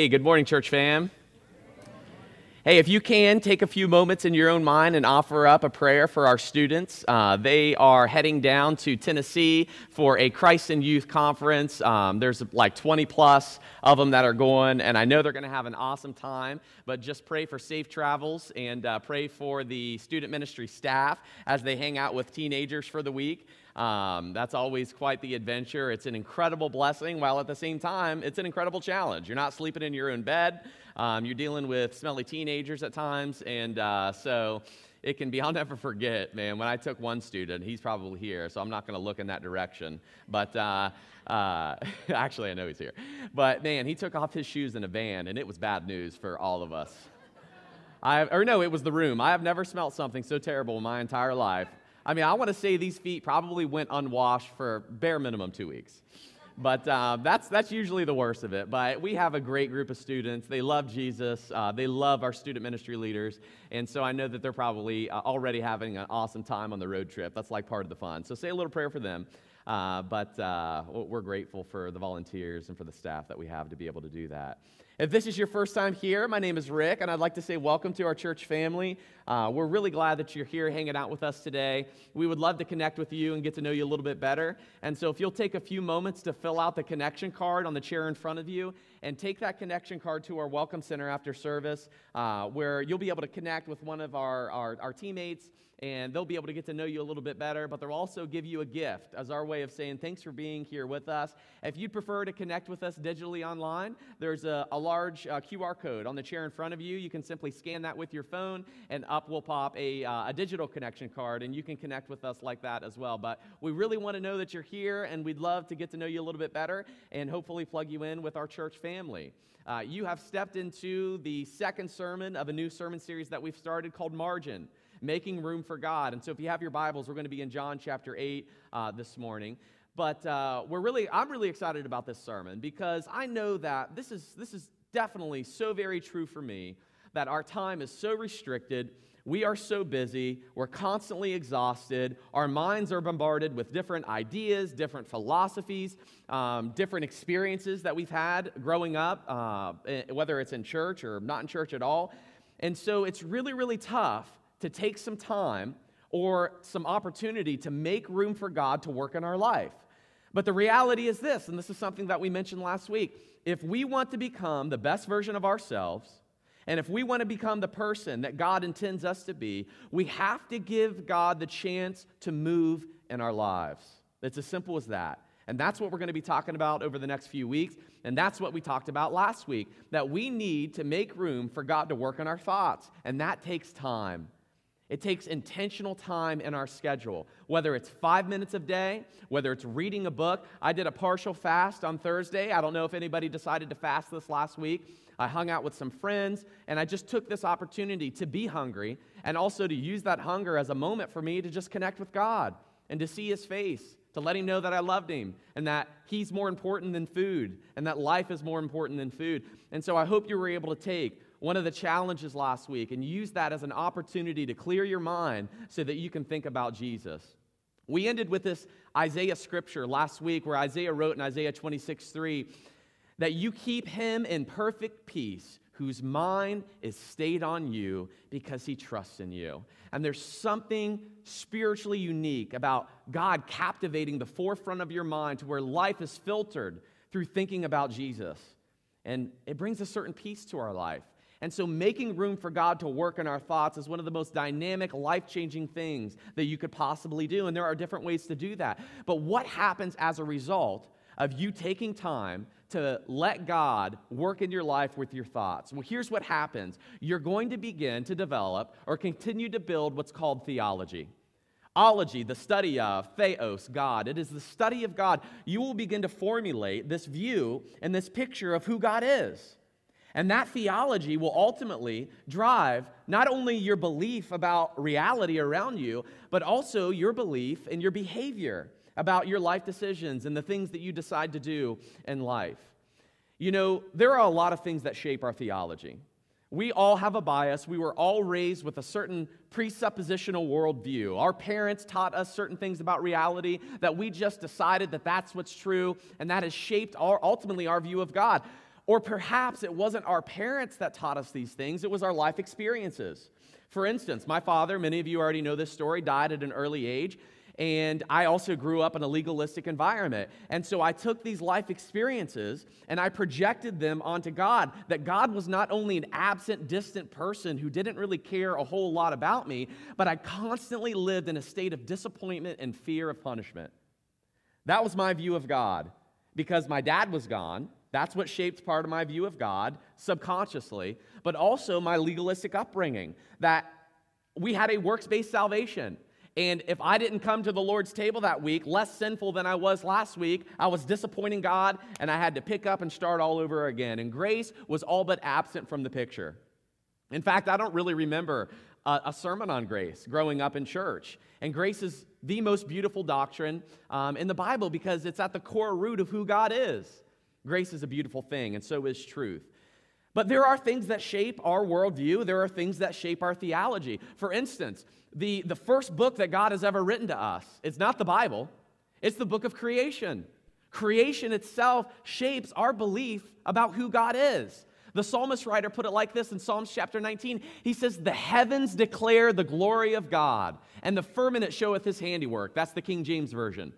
Hey, good morning, church fam. Hey, if you can, take a few moments in your own mind and offer up a prayer for our students. Uh, they are heading down to Tennessee for a Christ and Youth conference. Um, there's like 20 plus of them that are going, and I know they're going to have an awesome time. But just pray for safe travels and uh, pray for the student ministry staff as they hang out with teenagers for the week. Um, that's always quite the adventure. It's an incredible blessing, while at the same time, it's an incredible challenge. You're not sleeping in your own bed, um, you're dealing with smelly teenagers at times, and uh, so it can be i'll never forget man when i took one student he's probably here so i'm not going to look in that direction but uh, uh, actually i know he's here but man he took off his shoes in a van and it was bad news for all of us I, or no it was the room i have never smelt something so terrible in my entire life I mean, I want to say these feet probably went unwashed for bare minimum two weeks. But uh, that's, that's usually the worst of it. But we have a great group of students. They love Jesus. Uh, they love our student ministry leaders. And so I know that they're probably uh, already having an awesome time on the road trip. That's like part of the fun. So say a little prayer for them. Uh, but uh, we're grateful for the volunteers and for the staff that we have to be able to do that. If this is your first time here, my name is Rick, and I'd like to say welcome to our church family. Uh, we're really glad that you're here hanging out with us today. We would love to connect with you and get to know you a little bit better. And so, if you'll take a few moments to fill out the connection card on the chair in front of you and take that connection card to our Welcome Center after service, uh, where you'll be able to connect with one of our, our, our teammates and they'll be able to get to know you a little bit better, but they'll also give you a gift as our way of saying thanks for being here with us. If you'd prefer to connect with us digitally online, there's a, a large uh, QR code on the chair in front of you. You can simply scan that with your phone, and up will pop a, uh, a digital connection card, and you can connect with us like that as well. But we really want to know that you're here, and we'd love to get to know you a little bit better and hopefully plug you in with our church family family. Uh, you have stepped into the second sermon of a new sermon series that we've started called Margin making room for God. And so, if you have your Bibles, we're going to be in John chapter 8 uh, this morning. But uh, we're really, I'm really excited about this sermon because I know that this is, this is definitely so very true for me that our time is so restricted we are so busy, we're constantly exhausted, our minds are bombarded with different ideas, different philosophies, um, different experiences that we've had growing up, uh, eh, whether it's in church or not in church at all. And so it's really, really tough to take some time or some opportunity to make room for God to work in our life. But the reality is this, and this is something that we mentioned last week if we want to become the best version of ourselves, and if we want to become the person that God intends us to be, we have to give God the chance to move in our lives. It's as simple as that. And that's what we're going to be talking about over the next few weeks. And that's what we talked about last week that we need to make room for God to work on our thoughts. And that takes time. It takes intentional time in our schedule, whether it's five minutes a day, whether it's reading a book. I did a partial fast on Thursday. I don't know if anybody decided to fast this last week. I hung out with some friends, and I just took this opportunity to be hungry and also to use that hunger as a moment for me to just connect with God and to see His face, to let Him know that I loved Him and that He's more important than food and that life is more important than food. And so I hope you were able to take one of the challenges last week and use that as an opportunity to clear your mind so that you can think about Jesus. We ended with this Isaiah scripture last week where Isaiah wrote in Isaiah 26 3 that you keep him in perfect peace whose mind is stayed on you because he trusts in you. And there's something spiritually unique about God captivating the forefront of your mind to where life is filtered through thinking about Jesus. And it brings a certain peace to our life. And so, making room for God to work in our thoughts is one of the most dynamic, life changing things that you could possibly do. And there are different ways to do that. But what happens as a result of you taking time to let God work in your life with your thoughts? Well, here's what happens you're going to begin to develop or continue to build what's called theology. Ology, the study of, theos, God. It is the study of God. You will begin to formulate this view and this picture of who God is. And that theology will ultimately drive not only your belief about reality around you, but also your belief and your behavior about your life decisions and the things that you decide to do in life. You know, there are a lot of things that shape our theology. We all have a bias. We were all raised with a certain presuppositional worldview. Our parents taught us certain things about reality that we just decided that that's what's true, and that has shaped our, ultimately our view of God. Or perhaps it wasn't our parents that taught us these things, it was our life experiences. For instance, my father, many of you already know this story, died at an early age. And I also grew up in a legalistic environment. And so I took these life experiences and I projected them onto God. That God was not only an absent, distant person who didn't really care a whole lot about me, but I constantly lived in a state of disappointment and fear of punishment. That was my view of God because my dad was gone that's what shaped part of my view of God subconsciously, but also my legalistic upbringing that we had a works based salvation. And if I didn't come to the Lord's table that week, less sinful than I was last week, I was disappointing God and I had to pick up and start all over again. And grace was all but absent from the picture. In fact, I don't really remember a, a sermon on grace growing up in church. And grace is the most beautiful doctrine um, in the Bible because it's at the core root of who God is. Grace is a beautiful thing, and so is truth. But there are things that shape our worldview, there are things that shape our theology. For instance, the, the first book that God has ever written to us, it's not the Bible, it's the book of creation. Creation itself shapes our belief about who God is. The psalmist writer put it like this in Psalms chapter 19. He says, The heavens declare the glory of God, and the firmament showeth his handiwork. That's the King James Version.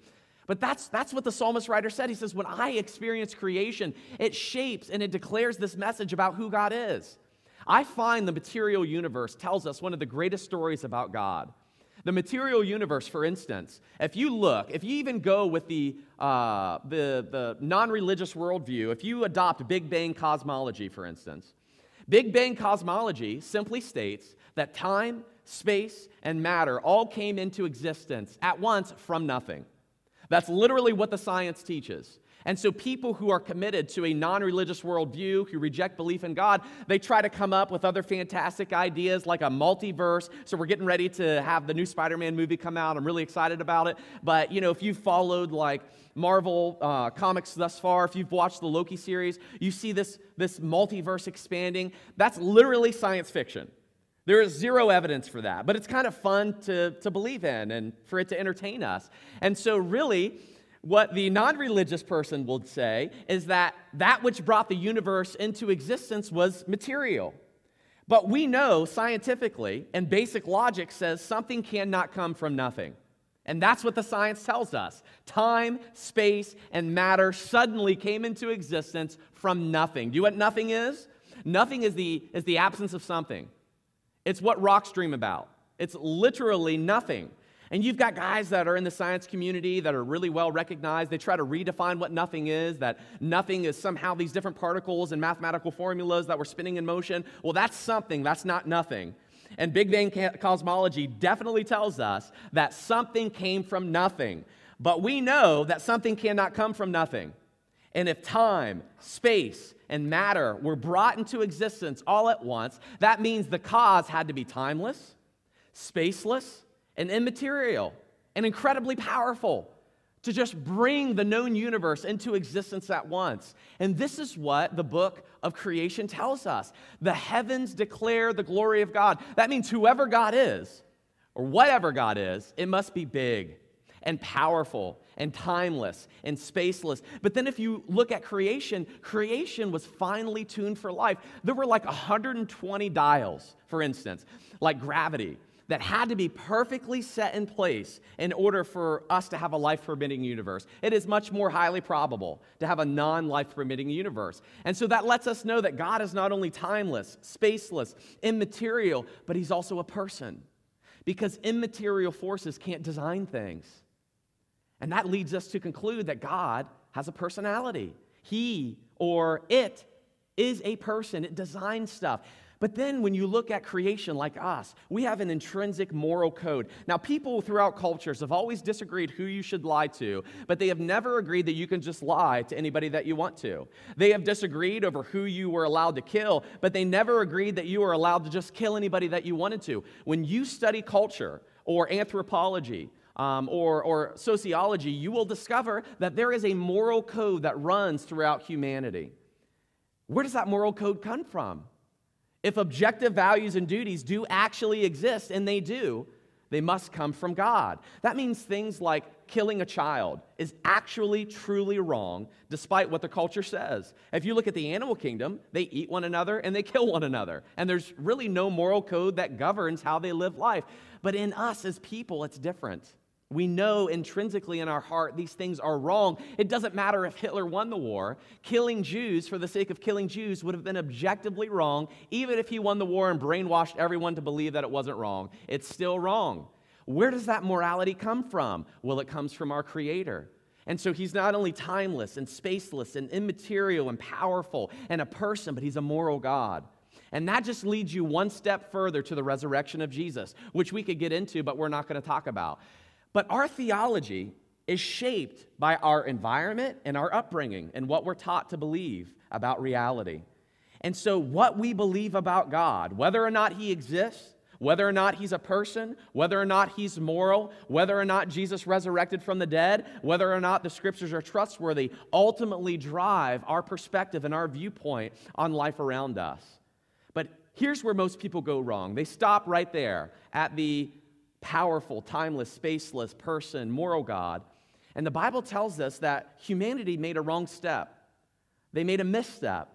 But that's, that's what the psalmist writer said. He says, When I experience creation, it shapes and it declares this message about who God is. I find the material universe tells us one of the greatest stories about God. The material universe, for instance, if you look, if you even go with the, uh, the, the non religious worldview, if you adopt Big Bang cosmology, for instance, Big Bang cosmology simply states that time, space, and matter all came into existence at once from nothing. That's literally what the science teaches. And so, people who are committed to a non religious worldview, who reject belief in God, they try to come up with other fantastic ideas like a multiverse. So, we're getting ready to have the new Spider Man movie come out. I'm really excited about it. But, you know, if you've followed like Marvel uh, comics thus far, if you've watched the Loki series, you see this, this multiverse expanding. That's literally science fiction. There is zero evidence for that, but it's kind of fun to, to believe in and for it to entertain us. And so, really, what the non religious person would say is that that which brought the universe into existence was material. But we know scientifically, and basic logic says something cannot come from nothing. And that's what the science tells us. Time, space, and matter suddenly came into existence from nothing. Do you know what nothing is? Nothing is the, is the absence of something. It's what rocks dream about. It's literally nothing. And you've got guys that are in the science community that are really well recognized. They try to redefine what nothing is, that nothing is somehow these different particles and mathematical formulas that we're spinning in motion. Well, that's something, that's not nothing. And Big Bang cosmology definitely tells us that something came from nothing. But we know that something cannot come from nothing. And if time, space, and matter were brought into existence all at once, that means the cause had to be timeless, spaceless, and immaterial, and incredibly powerful to just bring the known universe into existence at once. And this is what the book of creation tells us the heavens declare the glory of God. That means whoever God is, or whatever God is, it must be big and powerful and timeless and spaceless. But then if you look at creation, creation was finely tuned for life. There were like 120 dials, for instance, like gravity, that had to be perfectly set in place in order for us to have a life permitting universe. It is much more highly probable to have a non life permitting universe. And so that lets us know that God is not only timeless, spaceless, immaterial, but He's also a person. Because immaterial forces can't design things. And that leads us to conclude that God has a personality. He or it is a person, it designs stuff. But then when you look at creation like us, we have an intrinsic moral code. Now, people throughout cultures have always disagreed who you should lie to, but they have never agreed that you can just lie to anybody that you want to. They have disagreed over who you were allowed to kill, but they never agreed that you were allowed to just kill anybody that you wanted to. When you study culture or anthropology, um, or, or sociology, you will discover that there is a moral code that runs throughout humanity. Where does that moral code come from? If objective values and duties do actually exist, and they do, they must come from God. That means things like killing a child is actually truly wrong, despite what the culture says. If you look at the animal kingdom, they eat one another and they kill one another. And there's really no moral code that governs how they live life. But in us as people, it's different. We know intrinsically in our heart these things are wrong. It doesn't matter if Hitler won the war. Killing Jews for the sake of killing Jews would have been objectively wrong, even if he won the war and brainwashed everyone to believe that it wasn't wrong. It's still wrong. Where does that morality come from? Well, it comes from our Creator. And so he's not only timeless and spaceless and immaterial and powerful and a person, but he's a moral God. And that just leads you one step further to the resurrection of Jesus, which we could get into, but we're not going to talk about. But our theology is shaped by our environment and our upbringing and what we're taught to believe about reality. And so, what we believe about God, whether or not He exists, whether or not he's a person, whether or not he's moral, whether or not Jesus resurrected from the dead, whether or not the scriptures are trustworthy, ultimately drive our perspective and our viewpoint on life around us. But here's where most people go wrong they stop right there at the powerful, timeless, spaceless person, moral God. And the Bible tells us that humanity made a wrong step, they made a misstep.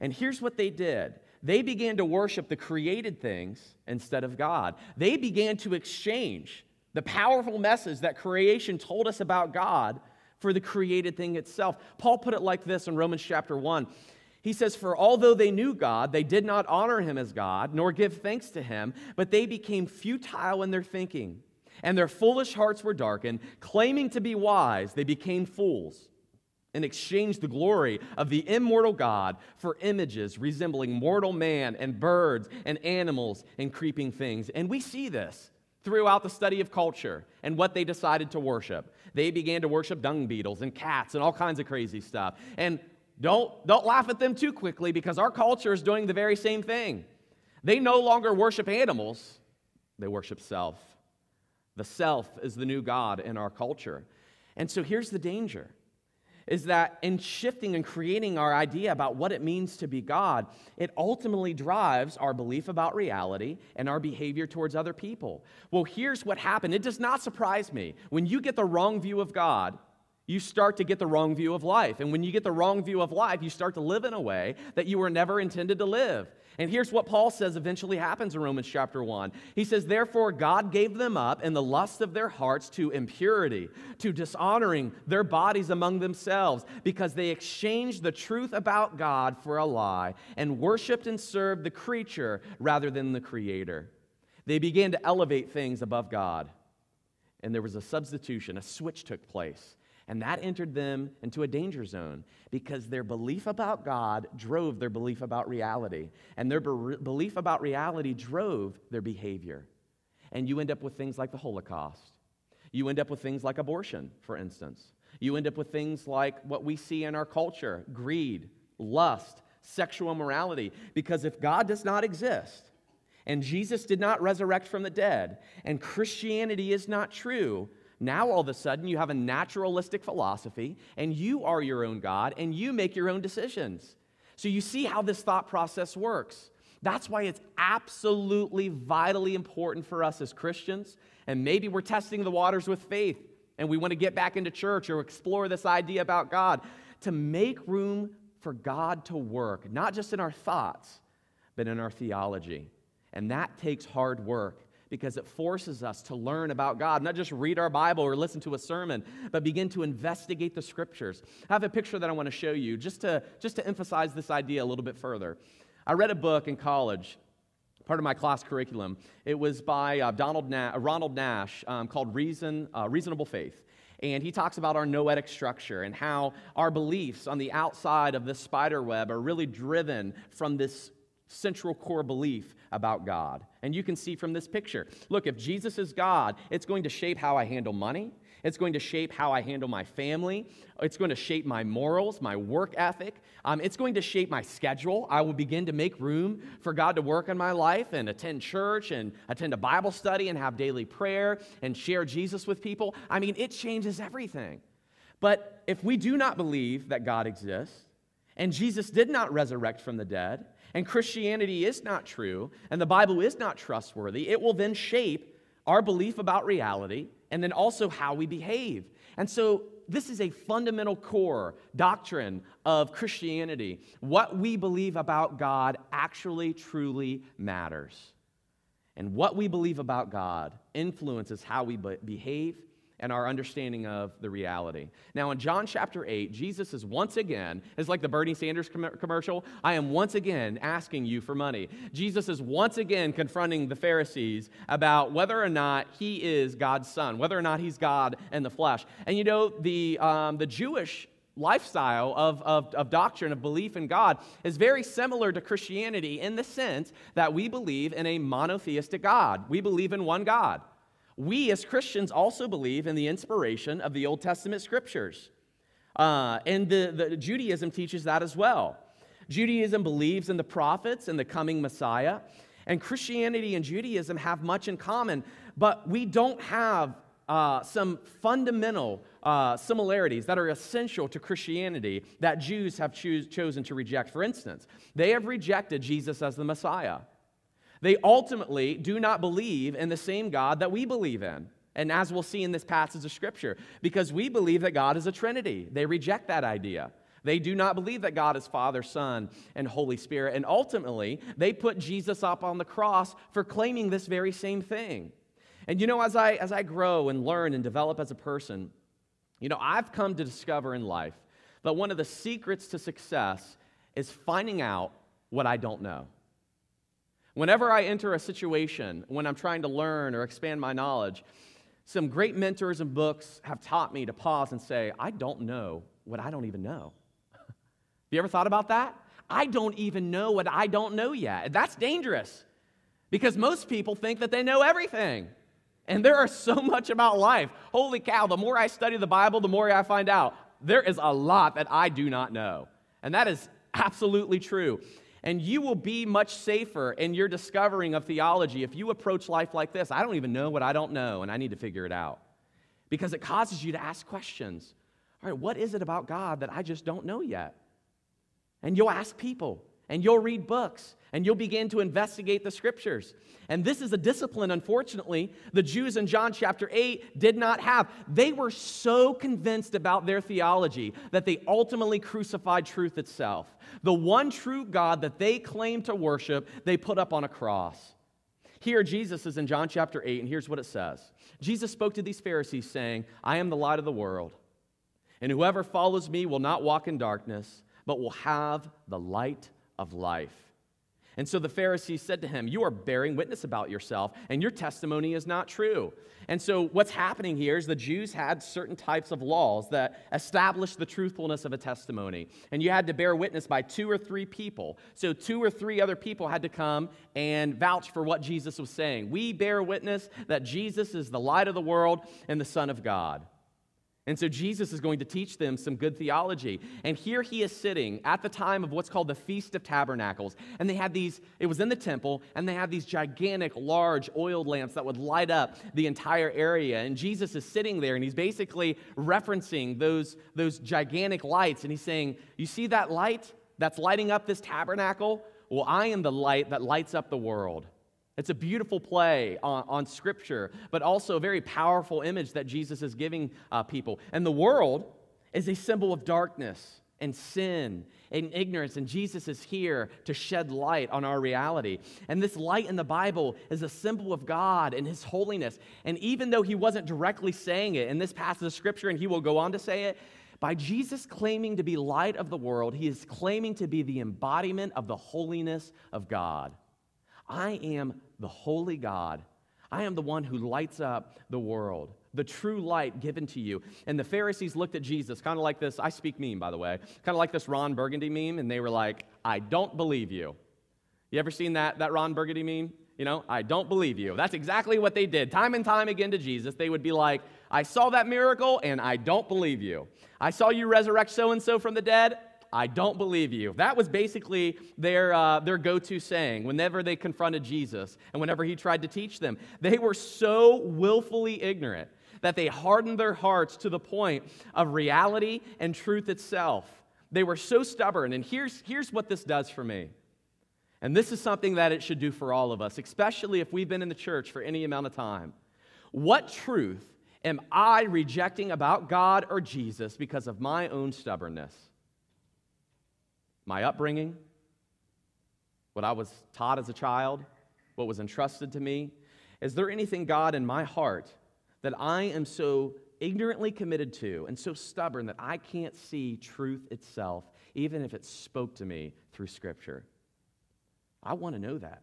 And here's what they did they began to worship the created things instead of God, they began to exchange the powerful message that creation told us about God for the created thing itself. Paul put it like this in Romans chapter 1. He says, For although they knew God, they did not honor him as God, nor give thanks to him, but they became futile in their thinking, and their foolish hearts were darkened. Claiming to be wise, they became fools and exchanged the glory of the immortal God for images resembling mortal man and birds and animals and creeping things. And we see this throughout the study of culture and what they decided to worship. They began to worship dung beetles and cats and all kinds of crazy stuff. And don't, don't laugh at them too quickly because our culture is doing the very same thing. They no longer worship animals, they worship self. The self is the new God in our culture. And so here's the danger is that in shifting and creating our idea about what it means to be God, it ultimately drives our belief about reality and our behavior towards other people. Well, here's what happened. It does not surprise me. When you get the wrong view of God, you start to get the wrong view of life. And when you get the wrong view of life, you start to live in a way that you were never intended to live. And here's what Paul says eventually happens in Romans chapter 1. He says, Therefore, God gave them up in the lust of their hearts to impurity, to dishonoring their bodies among themselves, because they exchanged the truth about God for a lie and worshiped and served the creature rather than the creator. They began to elevate things above God. And there was a substitution, a switch took place. And that entered them into a danger zone because their belief about God drove their belief about reality. And their be- belief about reality drove their behavior. And you end up with things like the Holocaust. You end up with things like abortion, for instance. You end up with things like what we see in our culture greed, lust, sexual immorality. Because if God does not exist, and Jesus did not resurrect from the dead, and Christianity is not true, now, all of a sudden, you have a naturalistic philosophy, and you are your own God, and you make your own decisions. So, you see how this thought process works. That's why it's absolutely vitally important for us as Christians. And maybe we're testing the waters with faith, and we want to get back into church or explore this idea about God to make room for God to work, not just in our thoughts, but in our theology. And that takes hard work because it forces us to learn about God, not just read our Bible or listen to a sermon, but begin to investigate the scriptures. I have a picture that I want to show you just to, just to emphasize this idea a little bit further. I read a book in college, part of my class curriculum. It was by uh, Donald Na- uh, Ronald Nash um, called Reason, uh, Reasonable Faith. And he talks about our noetic structure and how our beliefs on the outside of this spider web are really driven from this central core belief about God. And you can see from this picture look, if Jesus is God, it's going to shape how I handle money, it's going to shape how I handle my family. It's going to shape my morals, my work ethic. Um, it's going to shape my schedule. I will begin to make room for God to work in my life and attend church and attend a Bible study and have daily prayer and share Jesus with people. I mean, it changes everything. But if we do not believe that God exists and Jesus did not resurrect from the dead, and Christianity is not true and the Bible is not trustworthy, it will then shape our belief about reality and then also how we behave. And so this is a fundamental core doctrine of Christianity. What we believe about God actually truly matters. And what we believe about God influences how we behave and our understanding of the reality. Now, in John chapter 8, Jesus is once again, it's like the Bernie Sanders com- commercial, I am once again asking you for money. Jesus is once again confronting the Pharisees about whether or not he is God's son, whether or not he's God in the flesh. And you know, the, um, the Jewish lifestyle of, of, of, doctrine, of belief in God, is very similar to Christianity in the sense that we believe in a monotheistic God. We believe in one God we as Christians also believe in the inspiration of the Old Testament scriptures. Uh, and the, the Judaism teaches that as well. Judaism believes in the prophets and the coming Messiah. And Christianity and Judaism have much in common, but we don't have uh, some fundamental uh, similarities that are essential to Christianity that Jews have choos- chosen to reject. For instance, they have rejected Jesus as the Messiah. They ultimately do not believe in the same God that we believe in. And as we'll see in this passage of Scripture, because we believe that God is a Trinity, they reject that idea. They do not believe that God is Father, Son, and Holy Spirit. And ultimately, they put Jesus up on the cross for claiming this very same thing. And you know, as I, as I grow and learn and develop as a person, you know, I've come to discover in life that one of the secrets to success is finding out what I don't know. Whenever I enter a situation, when I'm trying to learn or expand my knowledge, some great mentors and books have taught me to pause and say, I don't know what I don't even know. Have you ever thought about that? I don't even know what I don't know yet. That's dangerous because most people think that they know everything. And there are so much about life. Holy cow, the more I study the Bible, the more I find out. There is a lot that I do not know. And that is absolutely true and you will be much safer in your discovering of theology if you approach life like this. I don't even know what I don't know, and I need to figure it out. Because it causes you to ask questions. All right, what is it about God that I just don't know yet? And you'll ask people and you'll read books and you'll begin to investigate the scriptures. And this is a discipline, unfortunately, the Jews in John chapter 8 did not have. They were so convinced about their theology that they ultimately crucified truth itself. The one true God that they claimed to worship, they put up on a cross. Here, Jesus is in John chapter 8, and here's what it says Jesus spoke to these Pharisees, saying, I am the light of the world, and whoever follows me will not walk in darkness, but will have the light of life. And so the Pharisees said to him, You are bearing witness about yourself, and your testimony is not true. And so what's happening here is the Jews had certain types of laws that established the truthfulness of a testimony. And you had to bear witness by two or three people. So two or three other people had to come and vouch for what Jesus was saying. We bear witness that Jesus is the light of the world and the Son of God. And so Jesus is going to teach them some good theology. And here he is sitting at the time of what's called the Feast of Tabernacles. And they had these, it was in the temple, and they had these gigantic, large oiled lamps that would light up the entire area. And Jesus is sitting there, and he's basically referencing those, those gigantic lights. And he's saying, You see that light that's lighting up this tabernacle? Well, I am the light that lights up the world. It's a beautiful play on, on Scripture, but also a very powerful image that Jesus is giving uh, people. And the world is a symbol of darkness and sin and ignorance, and Jesus is here to shed light on our reality. And this light in the Bible is a symbol of God and His holiness. And even though He wasn't directly saying it in this passage of Scripture, and He will go on to say it, by Jesus claiming to be light of the world, He is claiming to be the embodiment of the holiness of God. I am the holy God. I am the one who lights up the world, the true light given to you. And the Pharisees looked at Jesus, kind of like this, I speak meme, by the way, kind of like this Ron Burgundy meme, and they were like, I don't believe you. You ever seen that, that Ron Burgundy meme? You know, I don't believe you. That's exactly what they did. Time and time again to Jesus, they would be like, I saw that miracle and I don't believe you. I saw you resurrect so and so from the dead. I don't believe you. That was basically their, uh, their go to saying whenever they confronted Jesus and whenever he tried to teach them. They were so willfully ignorant that they hardened their hearts to the point of reality and truth itself. They were so stubborn. And here's, here's what this does for me. And this is something that it should do for all of us, especially if we've been in the church for any amount of time. What truth am I rejecting about God or Jesus because of my own stubbornness? my upbringing, what I was taught as a child, what was entrusted to me? Is there anything, God, in my heart that I am so ignorantly committed to and so stubborn that I can't see truth itself, even if it spoke to me through Scripture? I want to know that.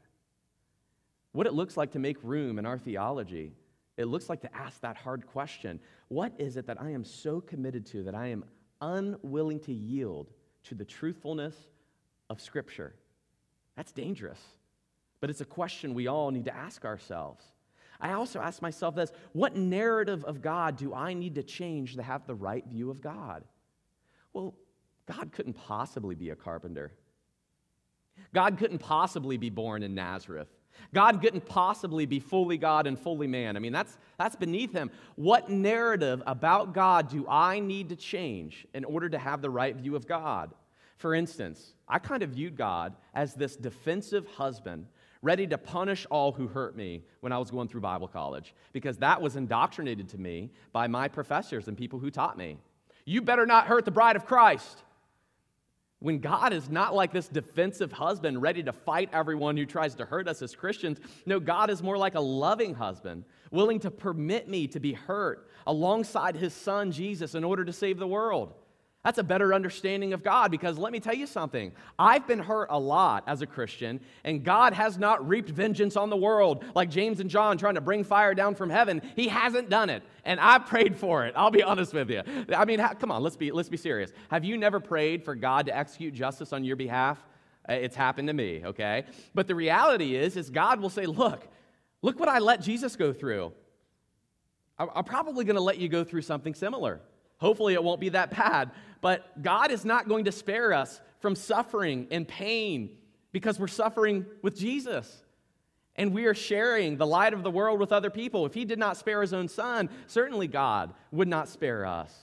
What it looks like to make room in our theology, it looks like to ask that hard question What is it that I am so committed to that I am unwilling to yield to the truthfulness of Scripture. That's dangerous, but it's a question we all need to ask ourselves. I also ask myself this what narrative of God do I need to change to have the right view of God? Well, God couldn't possibly be a carpenter. God couldn't possibly be born in Nazareth. God couldn't possibly be fully God and fully man. I mean, that's, that's beneath him. What narrative about God do I need to change in order to have the right view of God? For instance, I kind of viewed God as this defensive husband ready to punish all who hurt me when I was going through Bible college because that was indoctrinated to me by my professors and people who taught me. You better not hurt the bride of Christ. When God is not like this defensive husband ready to fight everyone who tries to hurt us as Christians, no, God is more like a loving husband, willing to permit me to be hurt alongside his son Jesus in order to save the world. That's a better understanding of God because let me tell you something. I've been hurt a lot as a Christian, and God has not reaped vengeance on the world like James and John trying to bring fire down from heaven. He hasn't done it, and I prayed for it. I'll be honest with you. I mean, come on, let's be, let's be serious. Have you never prayed for God to execute justice on your behalf? Uh, it's happened to me, okay? But the reality is, is God will say, look, look what I let Jesus go through. I'm probably going to let you go through something similar. Hopefully, it won't be that bad but God is not going to spare us from suffering and pain because we're suffering with Jesus. And we are sharing the light of the world with other people. If He did not spare His own Son, certainly God would not spare us.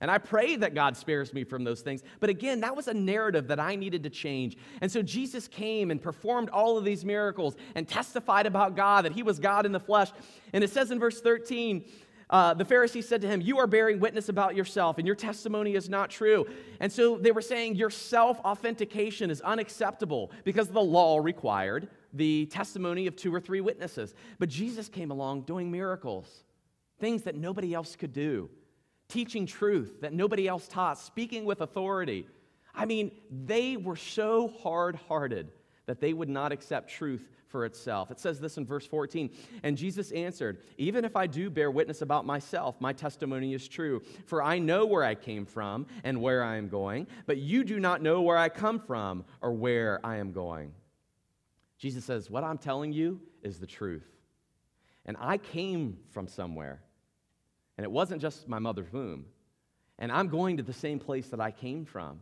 And I pray that God spares me from those things. But again, that was a narrative that I needed to change. And so Jesus came and performed all of these miracles and testified about God, that he was God in the flesh. And it says in verse 13 uh, the Pharisees said to him, You are bearing witness about yourself, and your testimony is not true. And so they were saying, Your self authentication is unacceptable because the law required the testimony of two or three witnesses. But Jesus came along doing miracles, things that nobody else could do, teaching truth that nobody else taught, speaking with authority. I mean, they were so hard hearted that they would not accept truth for itself. It says this in verse 14. And Jesus answered, Even if I do bear witness about myself, my testimony is true. For I know where I came from and where I am going, but you do not know where I come from or where I am going. Jesus says, What I'm telling you is the truth. And I came from somewhere. And it wasn't just my mother's womb. And I'm going to the same place that I came from.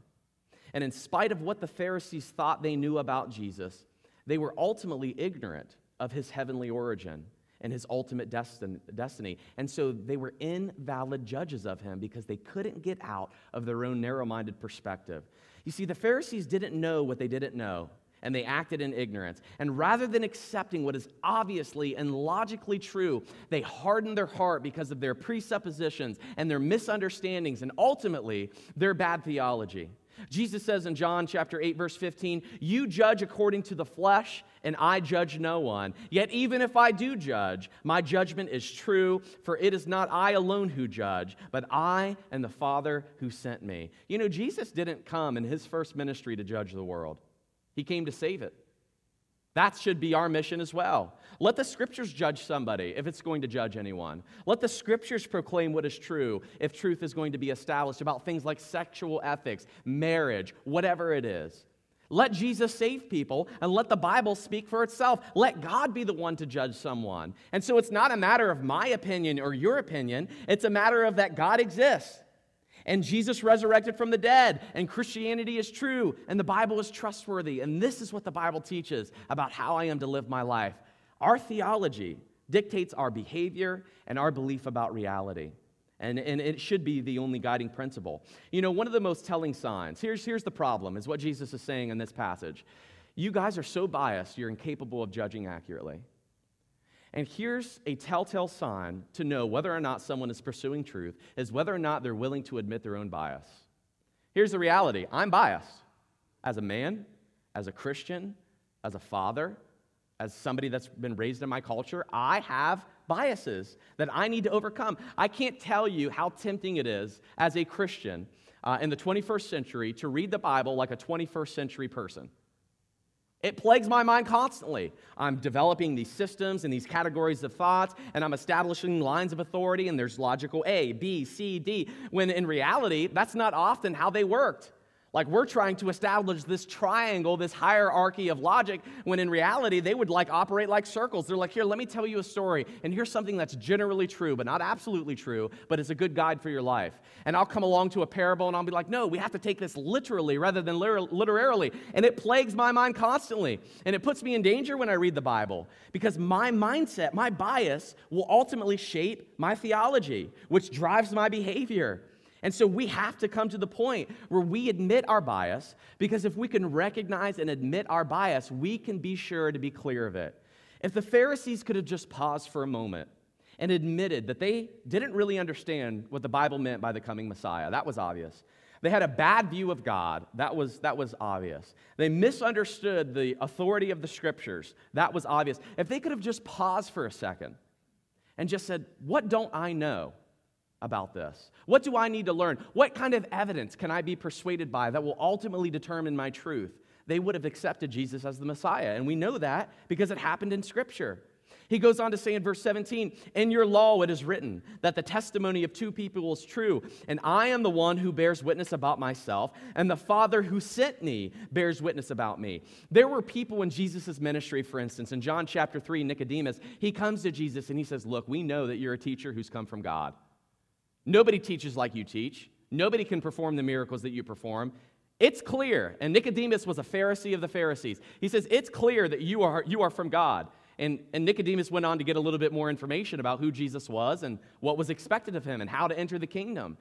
And in spite of what the Pharisees thought they knew about Jesus, they were ultimately ignorant of his heavenly origin and his ultimate destin- destiny. And so they were invalid judges of him because they couldn't get out of their own narrow minded perspective. You see, the Pharisees didn't know what they didn't know, and they acted in ignorance. And rather than accepting what is obviously and logically true, they hardened their heart because of their presuppositions and their misunderstandings and ultimately their bad theology. Jesus says in John chapter 8 verse 15, "You judge according to the flesh, and I judge no one. Yet even if I do judge, my judgment is true, for it is not I alone who judge, but I and the Father who sent me." You know, Jesus didn't come in his first ministry to judge the world. He came to save it. That should be our mission as well. Let the scriptures judge somebody if it's going to judge anyone. Let the scriptures proclaim what is true if truth is going to be established about things like sexual ethics, marriage, whatever it is. Let Jesus save people and let the Bible speak for itself. Let God be the one to judge someone. And so it's not a matter of my opinion or your opinion, it's a matter of that God exists and Jesus resurrected from the dead, and Christianity is true, and the Bible is trustworthy, and this is what the Bible teaches about how I am to live my life. Our theology dictates our behavior and our belief about reality. And, and it should be the only guiding principle. You know, one of the most telling signs here's, here's the problem, is what Jesus is saying in this passage. You guys are so biased, you're incapable of judging accurately. And here's a telltale sign to know whether or not someone is pursuing truth is whether or not they're willing to admit their own bias. Here's the reality I'm biased as a man, as a Christian, as a father, as somebody that's been raised in my culture. I have biases that I need to overcome. I can't tell you how tempting it is as a Christian uh, in the 21st century to read the Bible like a 21st century person. It plagues my mind constantly. I'm developing these systems and these categories of thoughts, and I'm establishing lines of authority, and there's logical A, B, C, D, when in reality, that's not often how they worked. Like we're trying to establish this triangle, this hierarchy of logic, when in reality they would like operate like circles. They're like, here, let me tell you a story, and here's something that's generally true, but not absolutely true, but it's a good guide for your life. And I'll come along to a parable and I'll be like, no, we have to take this literally rather than liter- literarily. And it plagues my mind constantly. And it puts me in danger when I read the Bible because my mindset, my bias will ultimately shape my theology, which drives my behavior. And so we have to come to the point where we admit our bias, because if we can recognize and admit our bias, we can be sure to be clear of it. If the Pharisees could have just paused for a moment and admitted that they didn't really understand what the Bible meant by the coming Messiah, that was obvious. They had a bad view of God. That was, that was obvious. They misunderstood the authority of the scriptures. That was obvious. If they could have just paused for a second and just said, What don't I know? about this? What do I need to learn? What kind of evidence can I be persuaded by that will ultimately determine my truth? They would have accepted Jesus as the Messiah, and we know that because it happened in Scripture. He goes on to say in verse 17, In your law it is written that the testimony of two people is true, and I am the one who bears witness about myself, and the Father who sent me bears witness about me. There were people in Jesus' ministry, for instance, in John chapter 3, Nicodemus, he comes to Jesus and he says, Look, we know that you're a teacher who's come from God. Nobody teaches like you teach. Nobody can perform the miracles that you perform. It's clear, and Nicodemus was a Pharisee of the Pharisees. He says, It's clear that you are, you are from God. And, and Nicodemus went on to get a little bit more information about who Jesus was and what was expected of him and how to enter the kingdom.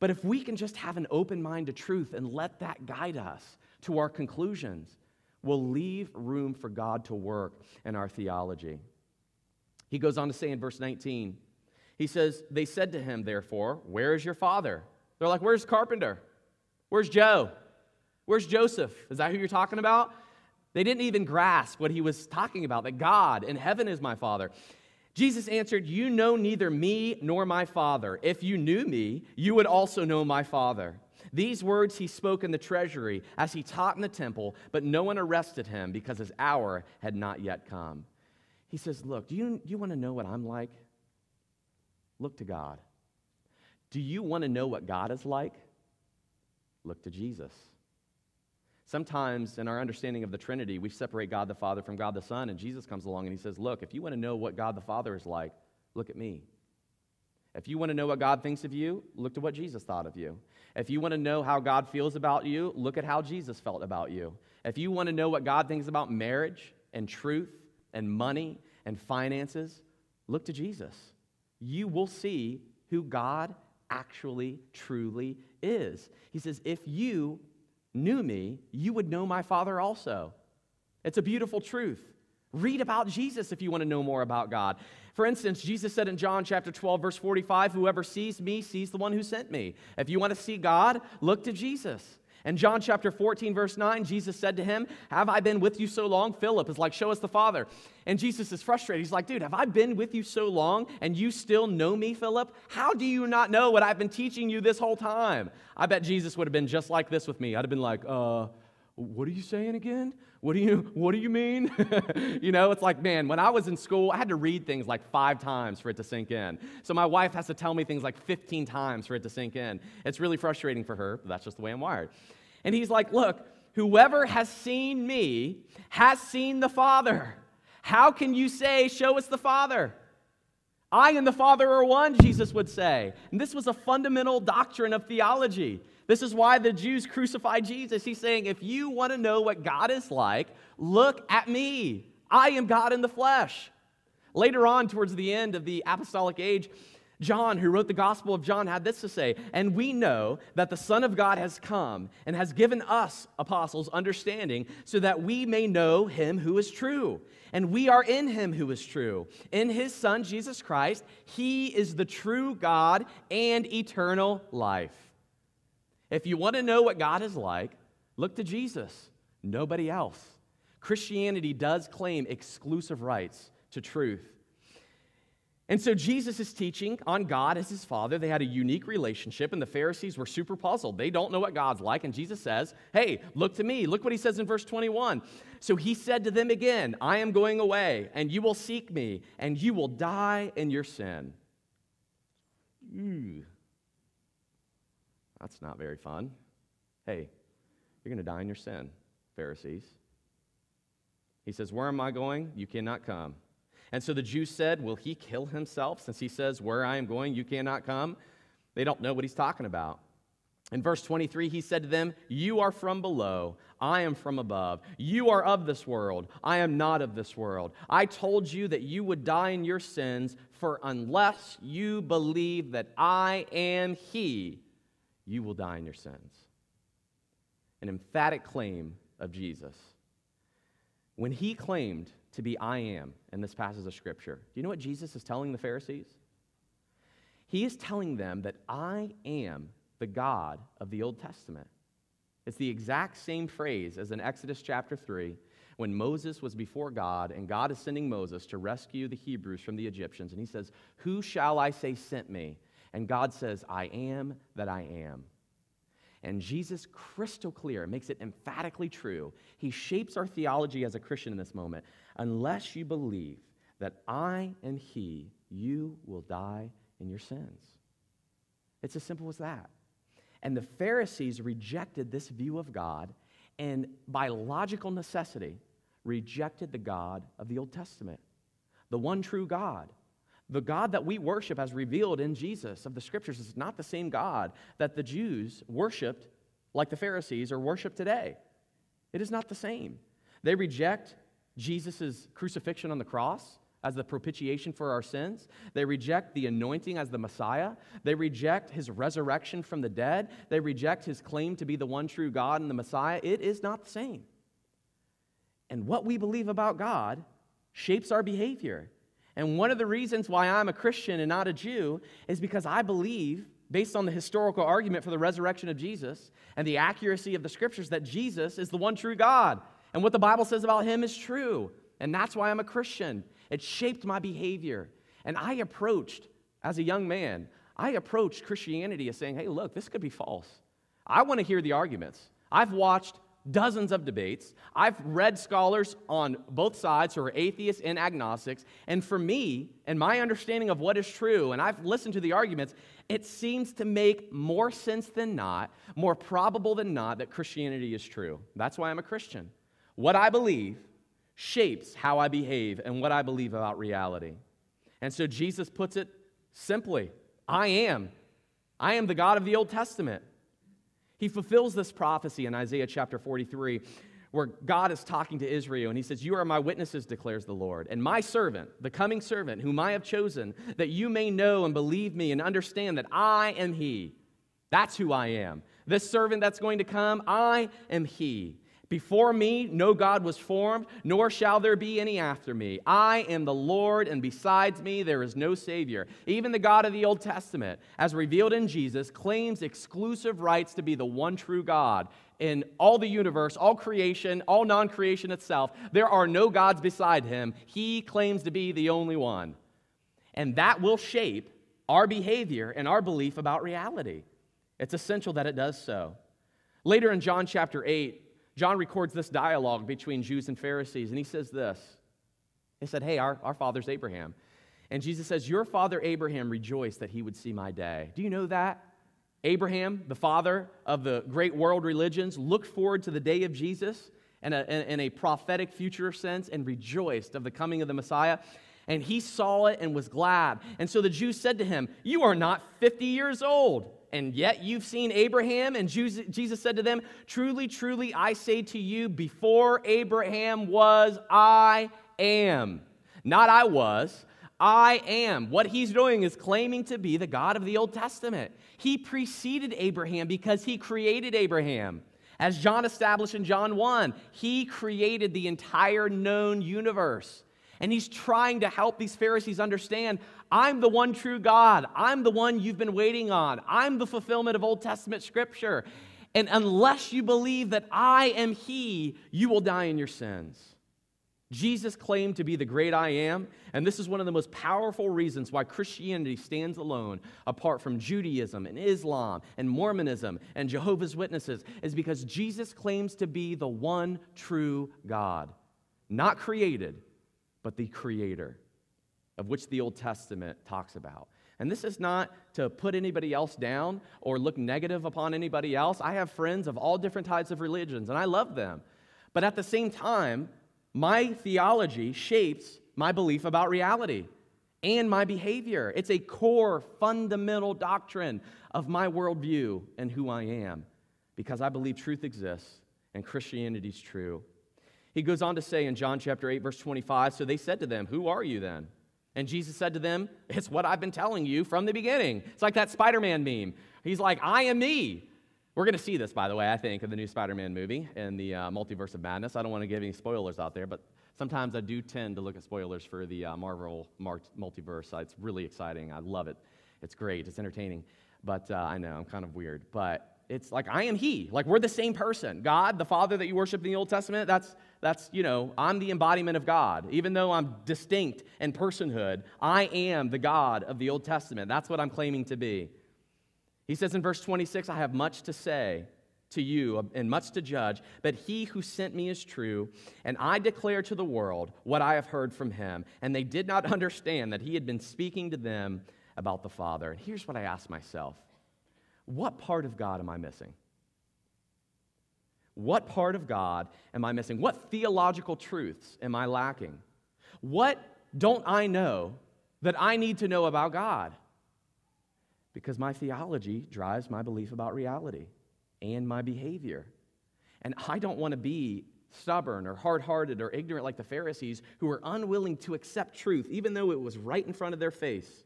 But if we can just have an open mind to truth and let that guide us to our conclusions, we'll leave room for God to work in our theology. He goes on to say in verse 19, he says, They said to him, therefore, Where is your father? They're like, Where's Carpenter? Where's Joe? Where's Joseph? Is that who you're talking about? They didn't even grasp what he was talking about that God in heaven is my father. Jesus answered, You know neither me nor my father. If you knew me, you would also know my father. These words he spoke in the treasury as he taught in the temple, but no one arrested him because his hour had not yet come. He says, Look, do you, do you want to know what I'm like? Look to God. Do you want to know what God is like? Look to Jesus. Sometimes, in our understanding of the Trinity, we separate God the Father from God the Son, and Jesus comes along and he says, Look, if you want to know what God the Father is like, look at me. If you want to know what God thinks of you, look to what Jesus thought of you. If you want to know how God feels about you, look at how Jesus felt about you. If you want to know what God thinks about marriage and truth and money and finances, look to Jesus you will see who God actually, truly is. He says, If you knew me, you would know my Father also. It's a beautiful truth. Read about Jesus if you want to know more about God. For instance, Jesus said in John chapter 12, verse 45, Whoever sees me sees the one who sent me. If you want to see God, look to Jesus. In John chapter 14, verse 9, Jesus said to him, Have I been with you so long? Philip is like, Show us the Father. And Jesus is frustrated. He's like, Dude, have I been with you so long and you still know me, Philip? How do you not know what I've been teaching you this whole time? I bet Jesus would have been just like this with me. I'd have been like, Uh, what are you saying again? What do you what do you mean? you know, it's like, man, when I was in school, I had to read things like 5 times for it to sink in. So my wife has to tell me things like 15 times for it to sink in. It's really frustrating for her, but that's just the way I'm wired. And he's like, "Look, whoever has seen me has seen the Father. How can you say, show us the Father?" I and the Father are one, Jesus would say. And this was a fundamental doctrine of theology. This is why the Jews crucified Jesus. He's saying, if you want to know what God is like, look at me. I am God in the flesh. Later on, towards the end of the apostolic age, John, who wrote the Gospel of John, had this to say And we know that the Son of God has come and has given us, apostles, understanding so that we may know him who is true. And we are in him who is true, in his Son, Jesus Christ. He is the true God and eternal life. If you want to know what God is like, look to Jesus, nobody else. Christianity does claim exclusive rights to truth. And so Jesus is teaching on God as his father. They had a unique relationship, and the Pharisees were super puzzled. They don't know what God's like. And Jesus says, Hey, look to me. Look what he says in verse 21. So he said to them again, I am going away, and you will seek me, and you will die in your sin. Ooh. That's not very fun. Hey, you're going to die in your sin, Pharisees. He says, Where am I going? You cannot come. And so the Jews said, Will he kill himself since he says, Where I am going, you cannot come? They don't know what he's talking about. In verse 23, he said to them, You are from below, I am from above. You are of this world, I am not of this world. I told you that you would die in your sins, for unless you believe that I am he, you will die in your sins. An emphatic claim of Jesus. When he claimed to be I am in this passage of scripture, do you know what Jesus is telling the Pharisees? He is telling them that I am the God of the Old Testament. It's the exact same phrase as in Exodus chapter 3 when Moses was before God and God is sending Moses to rescue the Hebrews from the Egyptians. And he says, Who shall I say sent me? And God says, I am that I am. And Jesus, crystal clear, makes it emphatically true. He shapes our theology as a Christian in this moment. Unless you believe that I am He, you will die in your sins. It's as simple as that. And the Pharisees rejected this view of God and, by logical necessity, rejected the God of the Old Testament, the one true God the God that we worship, as revealed in Jesus of the scriptures, is not the same God that the Jews worshiped like the Pharisees or worship today. It is not the same. They reject Jesus' crucifixion on the cross as the propitiation for our sins. They reject the anointing as the Messiah. They reject his resurrection from the dead. They reject his claim to be the one true God and the Messiah. It is not the same. And what we believe about God shapes our behavior. And one of the reasons why I'm a Christian and not a Jew is because I believe, based on the historical argument for the resurrection of Jesus and the accuracy of the scriptures, that Jesus is the one true God. And what the Bible says about him is true. And that's why I'm a Christian. It shaped my behavior. And I approached, as a young man, I approached Christianity as saying, hey, look, this could be false. I want to hear the arguments. I've watched dozens of debates. I've read scholars on both sides who are atheists and agnostics. And for me and my understanding of what is true, and I've listened to the arguments, it seems to make more sense than not, more probable than not, that Christianity is true. That's why I'm a Christian. What I believe shapes how I behave and what I believe about reality. And so Jesus puts it simply I am. I am the God of the Old Testament. He fulfills this prophecy in Isaiah chapter 43, where God is talking to Israel, and he says, You are my witnesses, declares the Lord, and my servant, the coming servant, whom I have chosen, that you may know and believe me and understand that I am he. That's who I am. This servant that's going to come, I am he. Before me, no God was formed, nor shall there be any after me. I am the Lord, and besides me, there is no Savior. Even the God of the Old Testament, as revealed in Jesus, claims exclusive rights to be the one true God. In all the universe, all creation, all non creation itself, there are no gods beside him. He claims to be the only one. And that will shape our behavior and our belief about reality. It's essential that it does so. Later in John chapter 8, John records this dialogue between Jews and Pharisees, and he says this. He said, Hey, our, our father's Abraham. And Jesus says, Your father Abraham rejoiced that he would see my day. Do you know that? Abraham, the father of the great world religions, looked forward to the day of Jesus in a, in a prophetic future sense and rejoiced of the coming of the Messiah. And he saw it and was glad. And so the Jews said to him, You are not 50 years old and yet you've seen Abraham. And Jesus said to them, Truly, truly, I say to you, before Abraham was, I am. Not I was, I am. What he's doing is claiming to be the God of the Old Testament. He preceded Abraham because he created Abraham. As John established in John 1, he created the entire known universe. And he's trying to help these Pharisees understand I'm the one true God. I'm the one you've been waiting on. I'm the fulfillment of Old Testament scripture. And unless you believe that I am he, you will die in your sins. Jesus claimed to be the great I am, and this is one of the most powerful reasons why Christianity stands alone apart from Judaism and Islam and Mormonism and Jehovah's Witnesses, is because Jesus claims to be the one true God, not created, but the creator, of which the Old Testament talks about. And this is not to put anybody else down or look negative upon anybody else. I have friends of all different types of religions, and I love them. But at the same time, my theology shapes my belief about reality and my behavior. It's a core, fundamental doctrine of my worldview and who I am because I believe truth exists and Christianity is true he goes on to say in John chapter 8, verse 25 So they said to them, Who are you then? And Jesus said to them, It's what I've been telling you from the beginning. It's like that Spider Man meme. He's like, I am me. We're going to see this, by the way, I think, in the new Spider Man movie and the uh, Multiverse of Madness. I don't want to give any spoilers out there, but sometimes I do tend to look at spoilers for the uh, Marvel Mar- multiverse. It's really exciting. I love it. It's great. It's entertaining. But uh, I know I'm kind of weird. But it's like I am He. Like we're the same person. God, the Father that you worship in the Old Testament. That's that's, you know, I'm the embodiment of God. Even though I'm distinct in personhood, I am the God of the Old Testament. That's what I'm claiming to be. He says in verse 26, I have much to say to you and much to judge, but he who sent me is true, and I declare to the world what I have heard from him. And they did not understand that he had been speaking to them about the Father. And here's what I ask myself What part of God am I missing? What part of God am I missing? What theological truths am I lacking? What don't I know that I need to know about God? Because my theology drives my belief about reality and my behavior. And I don't want to be stubborn or hard hearted or ignorant like the Pharisees who were unwilling to accept truth, even though it was right in front of their face,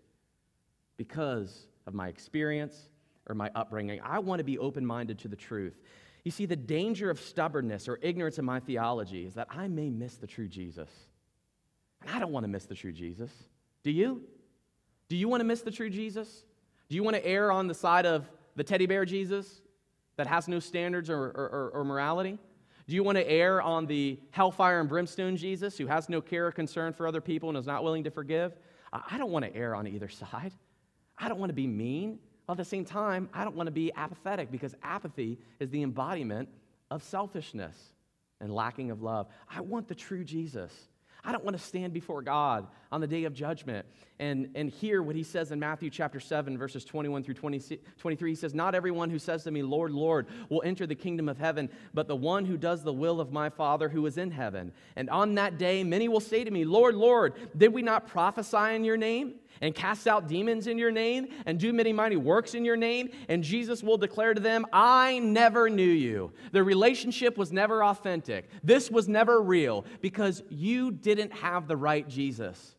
because of my experience or my upbringing. I want to be open minded to the truth. You see, the danger of stubbornness or ignorance in my theology is that I may miss the true Jesus. And I don't want to miss the true Jesus. Do you? Do you want to miss the true Jesus? Do you want to err on the side of the teddy bear Jesus that has no standards or, or, or, morality? Do you want to err on the hellfire and brimstone Jesus who has no care or concern for other people and is not willing to forgive? I don't want to err on either side. I don't want to be mean at the same time, I don't want to be apathetic because apathy is the embodiment of selfishness and lacking of love. I want the true Jesus. I don't want to stand before God on the day of judgment and, and hear what he says in Matthew chapter 7, verses 21 through 20, 23. He says, Not everyone who says to me, Lord, Lord, will enter the kingdom of heaven, but the one who does the will of my Father who is in heaven. And on that day, many will say to me, Lord, Lord, did we not prophesy in your name? and cast out demons in your name and do many mighty works in your name. And Jesus will declare to them, I never knew you. The relationship was never authentic. This was never real because you didn't have the right Jesus.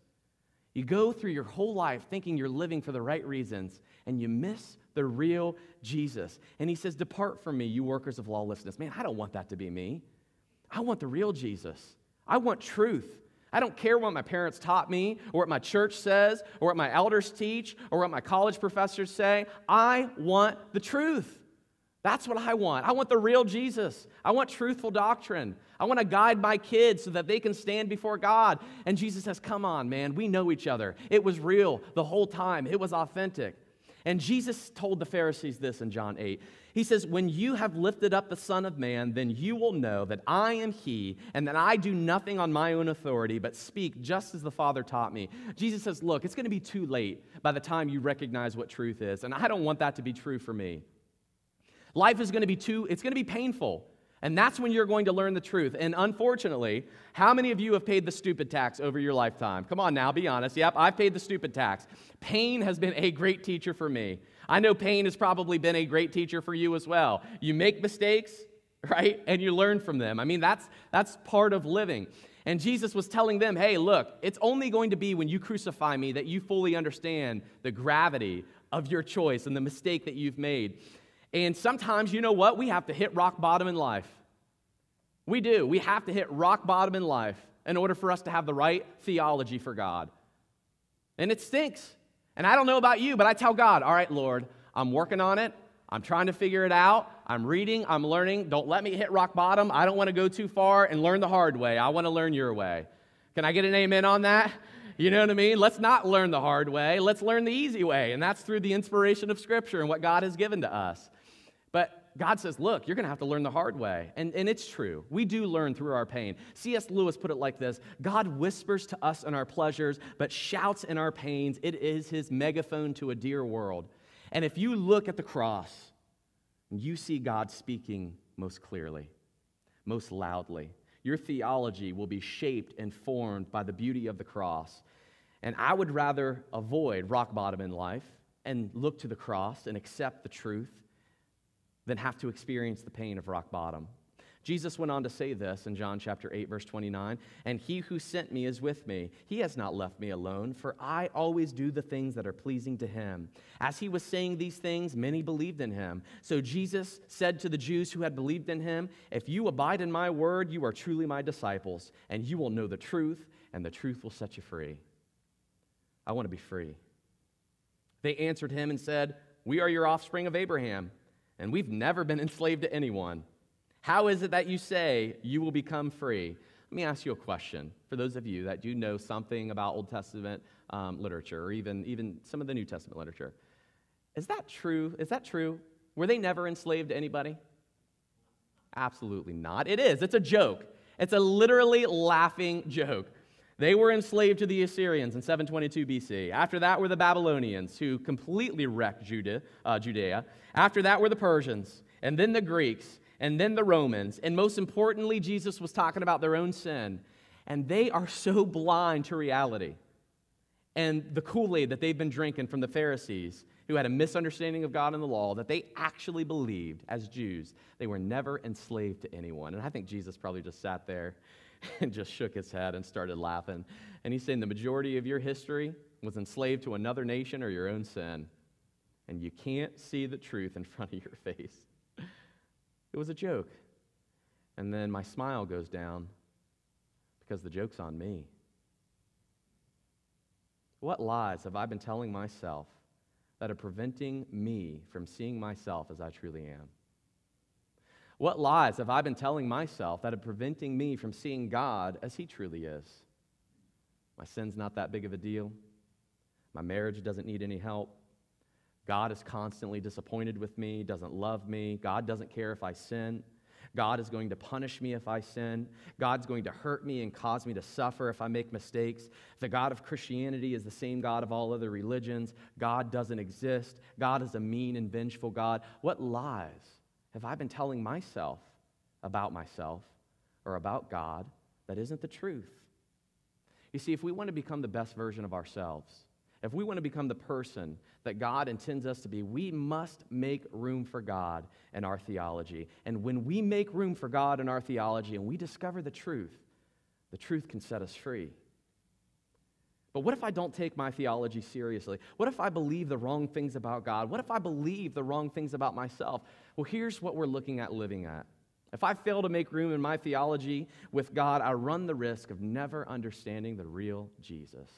You go through your whole life thinking you're living for the right reasons and you miss the real Jesus. And he says, Depart from me, you workers of lawlessness. Man, I don't want that to be me. I want the real Jesus. I want truth. I don't care what my parents taught me, or what my church says, or what my elders teach, or what my college professors say. I want the truth. That's what I want. I want the real Jesus. I want truthful doctrine. I want to guide my kids so that they can stand before God. And Jesus says, Come on, man, we know each other. It was real the whole time, it was authentic. And Jesus told the Pharisees this in John 8. He says, When you have lifted up the Son of Man, then you will know that I am He, and that I do nothing on my own authority, but speak just as the Father taught me. Jesus says, Look, it's going to be too late by the time you recognize what truth is. And I don't want that to be true for me. Life is going to be too, it's going to be painful. And that's when you're going to learn the truth. And unfortunately, how many of you have paid the stupid tax over your lifetime? Come on now, be honest. Yep, I've paid the stupid tax. Pain has been a great teacher for me. I know pain has probably been a great teacher for you as well. You make mistakes, right? And you learn from them. I mean, that's that's part of living. And Jesus was telling them, "Hey, look, it's only going to be when you crucify me that you fully understand the gravity of your choice and the mistake that you've made." And sometimes, you know what? We have to hit rock bottom in life. We do. We have to hit rock bottom in life in order for us to have the right theology for God. And it stinks. And I don't know about you, but I tell God, all right, Lord, I'm working on it. I'm trying to figure it out. I'm reading. I'm learning. Don't let me hit rock bottom. I don't want to go too far and learn the hard way. I want to learn your way. Can I get an amen on that? You know what I mean? Let's not learn the hard way. Let's learn the easy way. And that's through the inspiration of Scripture and what God has given to us. God says, look, you're going to have to learn the hard way. And, and it's true. We do learn through our pain. C.S. Lewis put it like this God whispers to us in our pleasures, but shouts in our pains. It is his megaphone to a dear world. And if you look at the cross, you see God speaking most clearly, most loudly. Your theology will be shaped and formed by the beauty of the cross. And I would rather avoid rock bottom in life and look to the cross and accept the truth than have to experience the pain of rock bottom. Jesus went on to say this in John chapter 8 verse 29, and he who sent me is with me. He has not left me alone, for I always do the things that are pleasing to him. As he was saying these things, many believed in him. So Jesus said to the Jews who had believed in him, if you abide in my word, you are truly my disciples, and you will know the truth, and the truth will set you free. I want to be free. They answered him and said, "We are your offspring of Abraham." and we've never been enslaved to anyone. How is it that you say you will become free? Let me ask you a question for those of you that do know something about Old Testament um, literature or even, even some of the New Testament literature. Is that true? Is that true? Were they never enslaved to anybody? Absolutely not. It is. It's a joke. It's a literally laughing joke. They were enslaved to the Assyrians in 722 BC. After that were the Babylonians, who completely wrecked uh, Judea. After that were the Persians, and then the Greeks, and then the Romans. And most importantly, Jesus was talking about their own sin. And they are so blind to reality and the Kool Aid that they've been drinking from the Pharisees, who had a misunderstanding of God and the law, that they actually believed as Jews they were never enslaved to anyone. And I think Jesus probably just sat there and just shook his head and started laughing. And he's saying the majority of your history was enslaved to another nation or your own sin. And you can't see the truth in front of your face. It was a joke. And then my smile goes down because the joke's on me. What lies have I been telling myself that are preventing me from seeing myself as I truly am? What lies have I been telling myself that are preventing me from seeing God as He truly is? My sin's not that big of a deal. My marriage doesn't need any help. God is constantly disappointed with me, doesn't love me. God doesn't care if I sin. God is going to punish me if I sin. God's going to hurt me and cause me to suffer if I make mistakes. The God of Christianity is the same God of all other religions. God doesn't exist. God is a mean and vengeful God. What lies have I been telling myself about myself or about God that isn't the truth? You see, if we want to become the best version of ourselves, if we want to become the person that God intends us to be, we must make room for God in our theology. And when we make room for God in our theology and we discover the truth, the truth can set us free. But what if I don't take my theology seriously? What if I believe the wrong things about God? What if I believe the wrong things about myself? Well, here's what we're looking at living at. If I fail to make room in my theology with God, I run the risk of never understanding the real Jesus.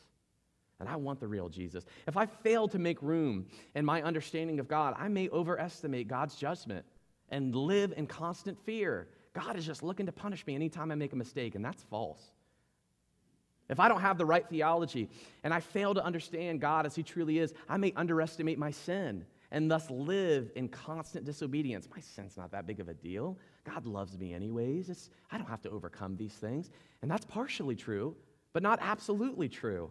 And I want the real Jesus. If I fail to make room in my understanding of God, I may overestimate God's judgment and live in constant fear. God is just looking to punish me anytime I make a mistake, and that's false if I don't have the right theology and I fail to understand God as He truly is, I may underestimate my sin and thus live in constant disobedience. My sin's not that big of a deal. God loves me anyways. It's, I don't have to overcome these things. And that's partially true, but not absolutely true.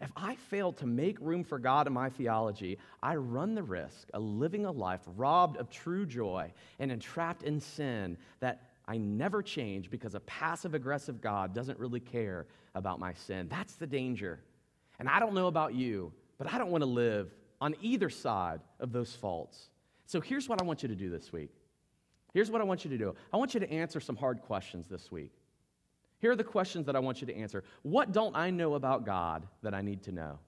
If I fail to make room for God in my theology, I run the risk of living a life robbed of true joy and entrapped in sin that I never change because a passive aggressive God doesn't really care about my sin. That's the danger. And I don't know about you, but I don't want to live on either side of those faults. So here's what I want you to do this week. Here's what I want you to do I want you to answer some hard questions this week. Here are the questions that I want you to answer. What don't I know about God that I need to know?